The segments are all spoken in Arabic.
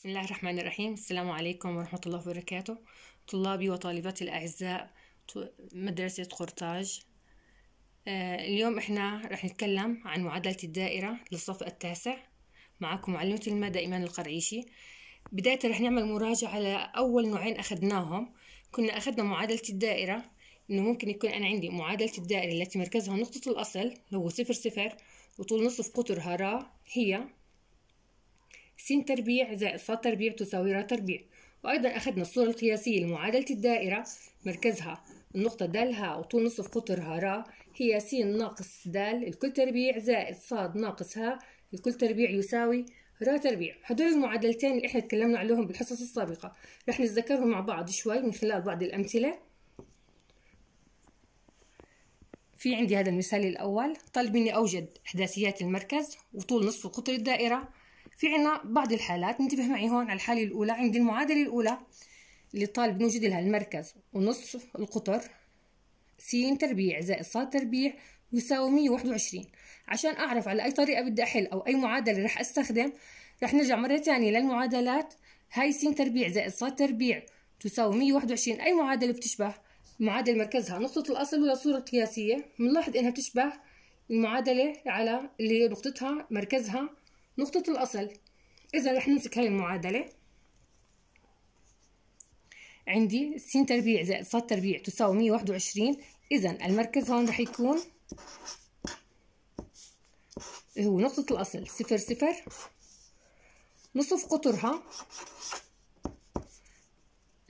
بسم الله الرحمن الرحيم السلام عليكم ورحمة الله وبركاته طلابي وطالباتي الأعزاء مدرسة قرطاج آه، اليوم احنا رح نتكلم عن معادلة الدائرة للصف التاسع معكم معلمة المادة إيمان القرعيشي بداية رح نعمل مراجعة على أول نوعين أخذناهم كنا أخذنا معادلة الدائرة إنه ممكن يكون أنا عندي معادلة الدائرة التي مركزها نقطة الأصل هو صفر صفر وطول نصف قطرها را هي س تربيع زائد ص تربيع تساوي ر تربيع وأيضا أخذنا الصورة القياسية لمعادلة الدائرة مركزها النقطة د ه وطول نصف قطرها ر هي س ناقص د الكل تربيع زائد ص ناقص ه الكل تربيع يساوي ر تربيع هدول المعادلتين اللي احنا تكلمنا عليهم بالحصص السابقة رح نتذكرهم مع بعض شوي من خلال بعض الأمثلة في عندي هذا المثال الأول طلب مني أوجد إحداثيات المركز وطول نصف قطر الدائرة في عنا بعض الحالات ننتبه معي هون على الحالة الأولى عندي المعادلة الأولى اللي الطالب بنوجد لها المركز ونص القطر س تربيع زائد ص تربيع يساوي 121 عشان أعرف على أي طريقة بدي أحل أو أي معادلة رح أستخدم رح نرجع مرة تانية للمعادلات هاي س تربيع زائد ص تربيع تساوي 121 أي معادلة بتشبه معادلة مركزها نقطة الأصل ولا صورة قياسية بنلاحظ إنها بتشبه المعادلة على اللي هي نقطتها مركزها نقطة الأصل إذا رح نمسك هاي المعادلة عندي س تربيع زائد ص تربيع تساوي مية واحد وعشرين إذا المركز هون رح يكون هو نقطة الأصل صفر صفر نصف قطرها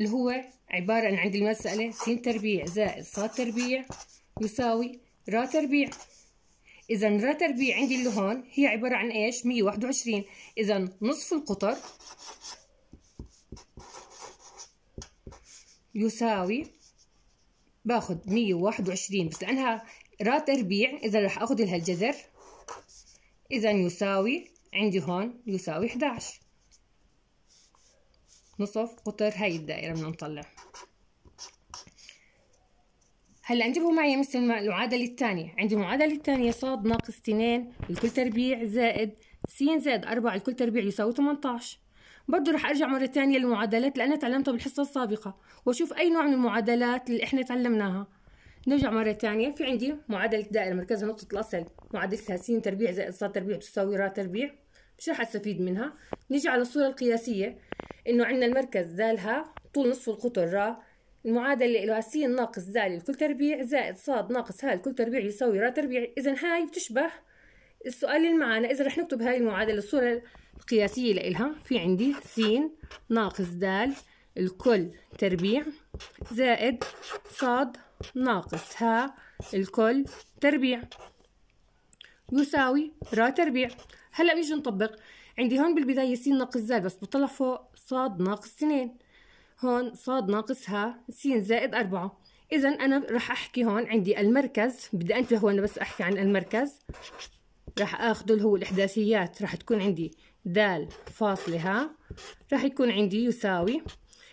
اللي هو عبارة عن عندي المسألة س تربيع زائد ص تربيع يساوي را تربيع إذا ذات تربيع عندي اللي هون هي عبارة عن إيش؟ 121 إذا نصف القطر يساوي باخذ 121 بس لأنها را تربيع إذا رح أخذ لها الجذر إذا يساوي عندي هون يساوي 11 نصف قطر هاي الدائرة بدنا نطلع هلا انتبهوا معي مثل المعادله الثانيه عندي المعادله الثانيه ص ناقص 2 الكل تربيع زائد س زائد 4 الكل تربيع يساوي 18 برضه رح ارجع مره ثانيه للمعادلات انا تعلمتها بالحصه السابقه واشوف اي نوع من المعادلات اللي احنا تعلمناها نرجع مرة ثانية في عندي معادلة دائرة مركزها نقطة الأصل معادلتها س تربيع زائد ص تربيع تساوي ر تربيع مش رح أستفيد منها نيجي على الصورة القياسية إنه عندنا المركز دالها طول نصف القطر را المعادلة اللي س ناقص د لكل تربيع زائد ص ناقص ه لكل تربيع يساوي ر تربيع إذا هاي بتشبه السؤال اللي معنا إذا رح نكتب هاي المعادلة الصورة القياسية لإلها في عندي س ناقص د الكل تربيع زائد ص ناقص ها الكل تربيع يساوي ر تربيع هلا بنيجي نطبق عندي هون بالبداية س ناقص د بس بطلع فوق ص ناقص 2 هون صاد ناقصها س زائد أربعة إذا أنا رح أحكي هون عندي المركز بدي أنتبه وأنا بس أحكي عن المركز رح أخذه اللي هو الإحداثيات رح تكون عندي د فاصلة ها رح يكون عندي يساوي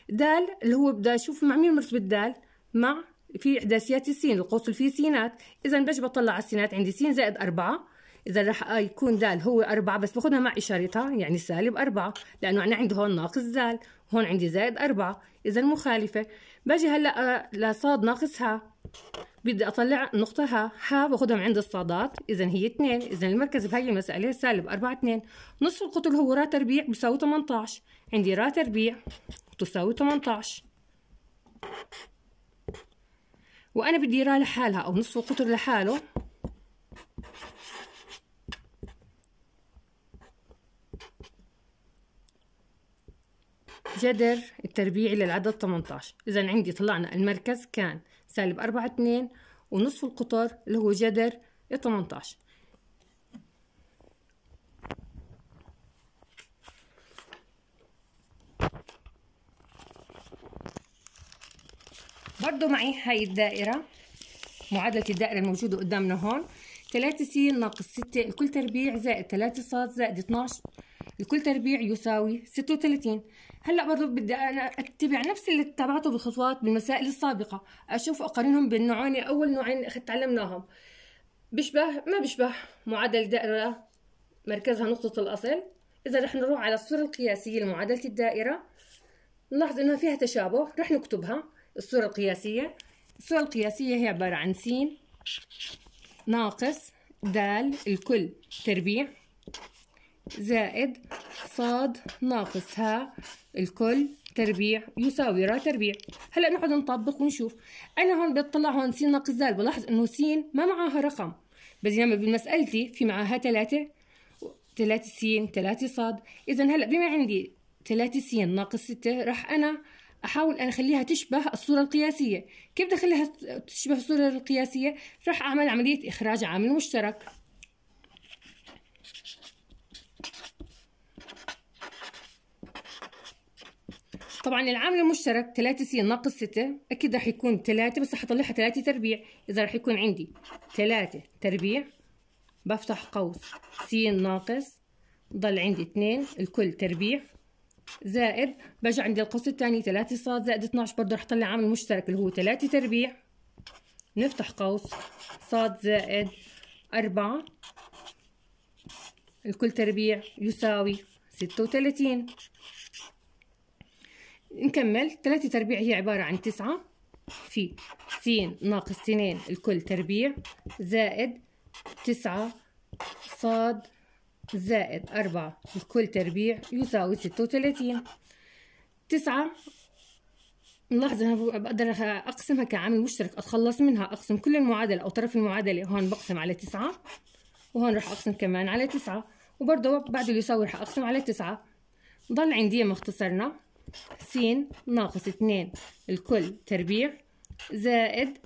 د اللي هو بدي أشوف مع مين مرتبط د مع في إحداثيات السين القوس في سينات إذا بجي بطلع على السينات عندي س زائد أربعة إذا رح يكون د هو أربعة بس باخذها مع إشارتها يعني سالب أربعة لأنه أنا عندي هون ناقص د هون عندي زائد أربعة إذا مخالفة باجي هلأ آه، لصاد ناقصها بدي أطلع نقطة ها ها باخذهم عند الصادات إذا هي 2 إذا المركز بهي المسألة سالب 4 2 نصف القطر هو را تربيع بيساوي 18 عندي را تربيع تساوي 18 وأنا بدي را لحالها أو نصف القطر لحاله جدر التربيعي للعدد 18 إذا عندي طلعنا المركز كان سالب 4 2 ونصف القطر اللي هو جدر ال 18 برضو معي هاي الدائرة معادلة الدائرة الموجودة قدامنا هون 3 س ناقص 6 الكل تربيع زائد 3 ص زائد 12 لكل تربيع يساوي 36 هلا برضه بدي انا اتبع نفس اللي اتبعته بالخطوات بالمسائل السابقه اشوف اقارنهم بين اول نوعين تعلمناهم بيشبه ما بيشبه معادله دائره مركزها نقطه الاصل اذا رح نروح على الصوره القياسيه لمعادله الدائره نلاحظ انها فيها تشابه رح نكتبها الصوره القياسيه الصوره القياسيه هي عباره عن س ناقص د الكل تربيع زائد صاد ناقص ها الكل تربيع يساوي را تربيع هلا نقعد نطبق ونشوف انا هون بطلع هون س ناقص د بلاحظ انه س ما معاها رقم بس بينما بمسألتي في معاها ثلاثة ثلاثة س ثلاثة ص اذا هلا بما عندي ثلاثة س ناقص ستة راح انا احاول ان اخليها تشبه الصوره القياسيه كيف بدي اخليها تشبه الصوره القياسيه راح اعمل عمليه اخراج عامل مشترك طبعا العامل المشترك 3 س ناقص 6 اكيد راح يكون 3 بس راح اطلعها 3 تربيع اذا راح يكون عندي 3 تربيع بفتح قوس س ناقص ضل عندي 2 الكل تربيع زائد بجي عندي القوس الثاني 3 ص زائد 12 برضه راح اطلع عامل مشترك اللي هو 3 تربيع نفتح قوس ص زائد 4 الكل تربيع يساوي 36 نكمل ثلاثة تربيع هي عبارة عن تسعة في س ناقص سنين الكل تربيع زائد تسعة صاد زائد أربعة الكل تربيع يساوي ستة وثلاثين تسعة نلاحظ أنا بقدر أقسمها كعامل مشترك أتخلص منها أقسم كل المعادلة أو طرف المعادلة هون بقسم على تسعة وهون رح أقسم كمان على تسعة وبرضه بعد اللي يساوي رح أقسم على تسعة ضل عندي ما اختصرنا س ناقص اثنين الكل تربيع زائد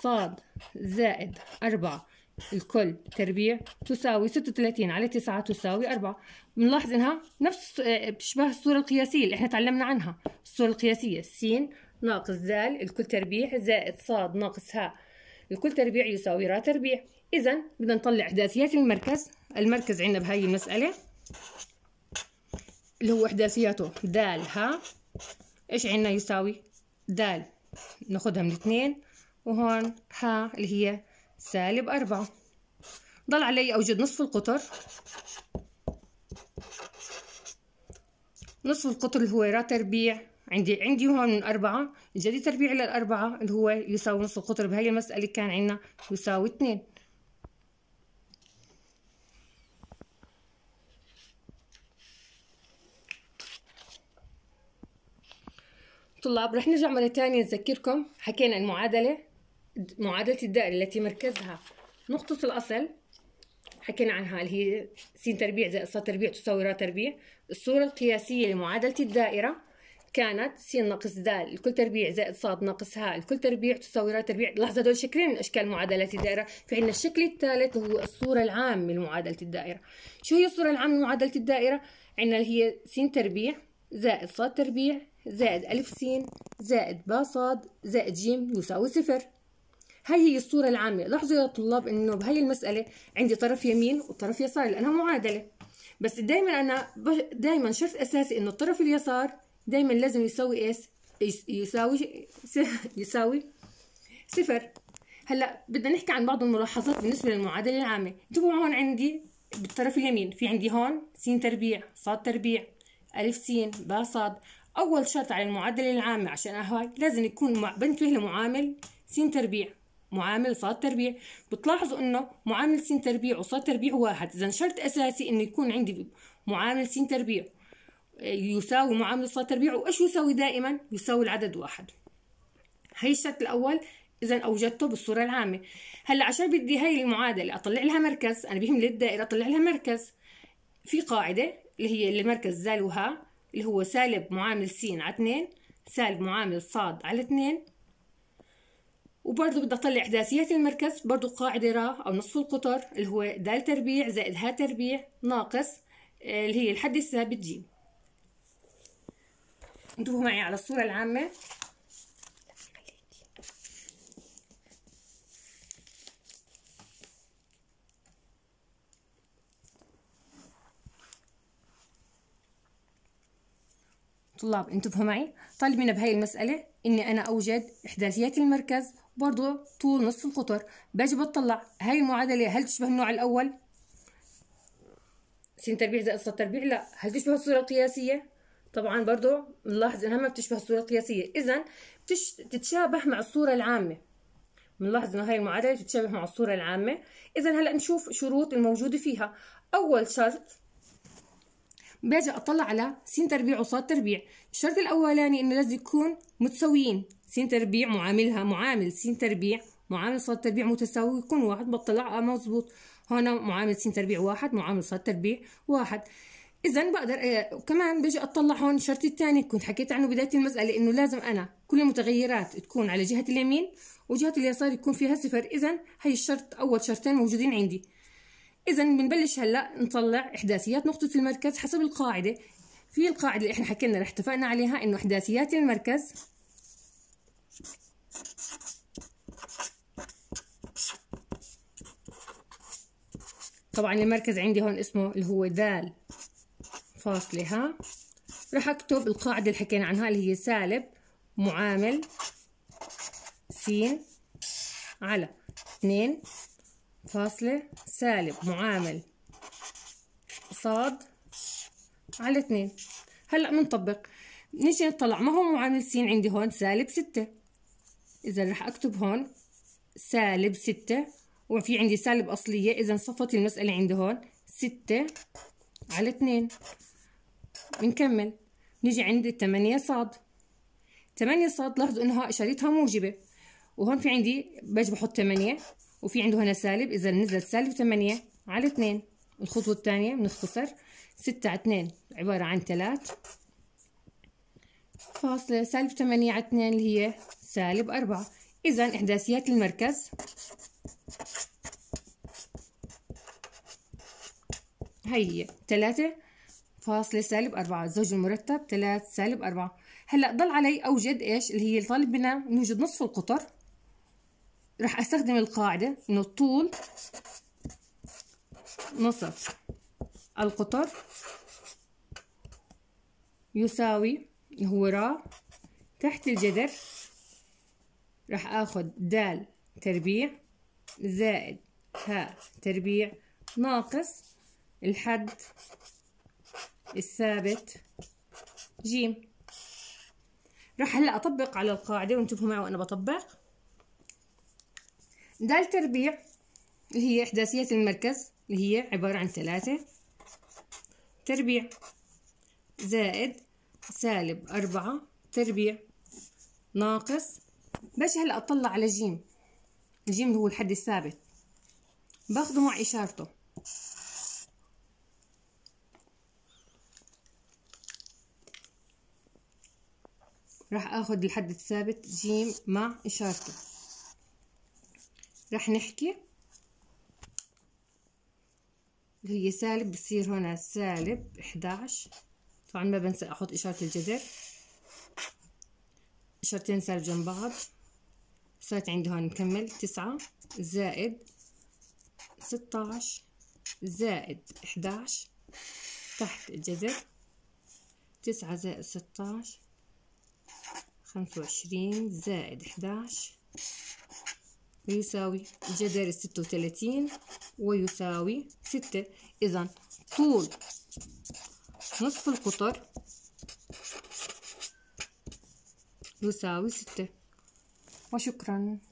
ص زائد أربعة الكل تربيع تساوي ستة وتلاتين على تسعة تساوي أربعة بنلاحظ إنها نفس بتشبه آه، الصورة القياسية اللي إحنا تعلمنا عنها الصورة القياسية س ناقص د الكل تربيع زائد ص ناقص ه الكل تربيع يساوي را تربيع إذا بدنا نطلع إحداثيات المركز المركز عندنا بهاي المسألة اللي هو إحداثياته د ها إيش عندنا يساوي د ناخذها من اتنين وهون ها اللي هي سالب أربعة ضل علي أوجد نصف القطر نصف القطر اللي هو را تربيع عندي عندي هون من أربعة جدي تربيع للأربعة اللي هو يساوي نصف القطر بهي المسألة كان عندنا يساوي اتنين طلاب رح نرجع مرة ثانية نذكركم حكينا المعادلة معادلة الدائرة التي مركزها نقطة الأصل حكينا عنها اللي هي س تربيع زائد ص تربيع تساوي ر تربيع الصورة القياسية لمعادلة الدائرة كانت س ناقص د الكل تربيع زائد ص ناقص ه الكل تربيع تساوي ر تربيع لحظة دول شكلين من أشكال معادلة الدائرة في عندنا الشكل الثالث هو الصورة العامة لمعادلة الدائرة شو هي الصورة العامة لمعادلة الدائرة؟ عندنا اللي هي س تربيع زائد ص تربيع زائد ألف س زائد با ص زائد ج يساوي صفر هاي هي الصورة العامة لاحظوا يا طلاب انه بهي المسألة عندي طرف يمين وطرف يسار لأنها معادلة بس دايما أنا دايما شرط أساسي انه الطرف اليسار دايما لازم يساوي ايش يساوي يساوي صفر هلا بدنا نحكي عن بعض الملاحظات بالنسبة للمعادلة العامة انتبهوا هون عندي بالطرف اليمين في عندي هون س تربيع ص تربيع ألف س ب ص أول شرط على المعادلة العامة عشان هاي لازم يكون بنتبه لمعامل س تربيع معامل صاد تربيع بتلاحظوا انه معامل س تربيع وصاد تربيع واحد اذا شرط اساسي انه يكون عندي معامل س تربيع آه، يساوي معامل صاد تربيع وايش يساوي دائما يساوي العدد واحد هي الشرط الاول اذا اوجدته بالصوره العامه هلا عشان بدي هاي المعادله اطلع لها مركز انا بيهم للدائره اطلع لها مركز في قاعده اللي هي المركز زال وها اللي هو سالب معامل س على 2 سالب معامل ص على 2 وبرضه بدي اطلع احداثيات المركز برضه قاعده را او نصف القطر اللي هو د تربيع زائد ه تربيع ناقص آه، اللي هي الحد الثابت ج انتبهوا معي على الصوره العامه طلاب انتبهوا معي طالبين بهاي المسألة اني انا اوجد احداثيات المركز برضو طول نصف القطر باجي بطلع هاي المعادلة هل تشبه النوع الاول س تربيع زائد ص تربيع لا هل تشبه الصورة القياسية طبعا برضو بنلاحظ انها ما بتشبه الصورة القياسية اذا بتتشابه مع الصورة العامة بنلاحظ انه هاي المعادلة بتتشابه مع الصورة العامة اذا هلا نشوف شروط الموجودة فيها اول شرط باجي اطلع على س تربيع وص تربيع الشرط الاولاني انه لازم يكون متساويين س تربيع معاملها معامل س تربيع معامل صاد تربيع متساوي يكون واحد بطلع آه، مظبوط هنا معامل س تربيع واحد معامل صاد تربيع واحد اذا بقدر آه، كمان بيجي اطلع هون الشرط الثاني كنت حكيت عنه بدايه المساله انه لازم انا كل المتغيرات تكون على جهه اليمين وجهه اليسار يكون فيها صفر اذا هي الشرط اول شرطين موجودين عندي اذا بنبلش هلا نطلع احداثيات نقطه المركز حسب القاعده في القاعده اللي احنا حكينا رح اتفقنا عليها انه احداثيات المركز طبعا المركز عندي هون اسمه اللي هو دال فاصلة ها راح اكتب القاعدة اللي حكينا عنها اللي هي سالب معامل س على 2 فاصلة سالب معامل صاد على اثنين هلأ بنطبق نيجي نطلع ما هو معامل س عندي هون سالب ستة إذا رح أكتب هون سالب ستة وفي عندي سالب أصلية إذا صفت المسألة عندي هون ستة على اثنين بنكمل نيجي عند التمانية صاد تمانية صاد لاحظوا إنها إشارتها موجبة وهون في عندي باجي بحط تمانية وفي عنده هنا سالب إذا نزلت سالب 8 على 2 الخطوة الثانية بنختصر 6 على 2 عبارة عن 3 فاصلة سالب 8 على 2 اللي هي سالب 4 إذا إحداثيات المركز هي هي 3 فاصلة سالب 4 الزوج المرتب 3 سالب 4 هلأ ضل علي أوجد إيش اللي هي طالب بنا نوجد نصف القطر راح استخدم القاعدة انه الطول نصف القطر يساوي هو را تحت الجذر راح اخذ د تربيع زائد ه تربيع ناقص الحد الثابت جيم راح هلا اطبق على القاعده وانتبهوا معي وانا بطبق د تربيع اللي هي إحداثية المركز اللي هي عبارة عن ثلاثة تربيع زائد سالب أربعة تربيع ناقص باش هلا أطلع على جيم الجيم هو الحد الثابت باخده مع إشارته راح اخد الحد الثابت جيم مع اشارته راح نحكي اللي هي سالب بصير هنا سالب 11 طبعا ما بنسى احط اشارة الجذر اشارتين سالب جنب بعض صارت عندي هون نكمل تسعة زائد ستة عشر زائد احدى عشر تحت الجذر تسعة زائد ستة عشر خمسة وعشرين زائد احدى عشر يساوي جدار 36 ويساوي ستة إذا طول نصف القطر يساوي 6 وشكراً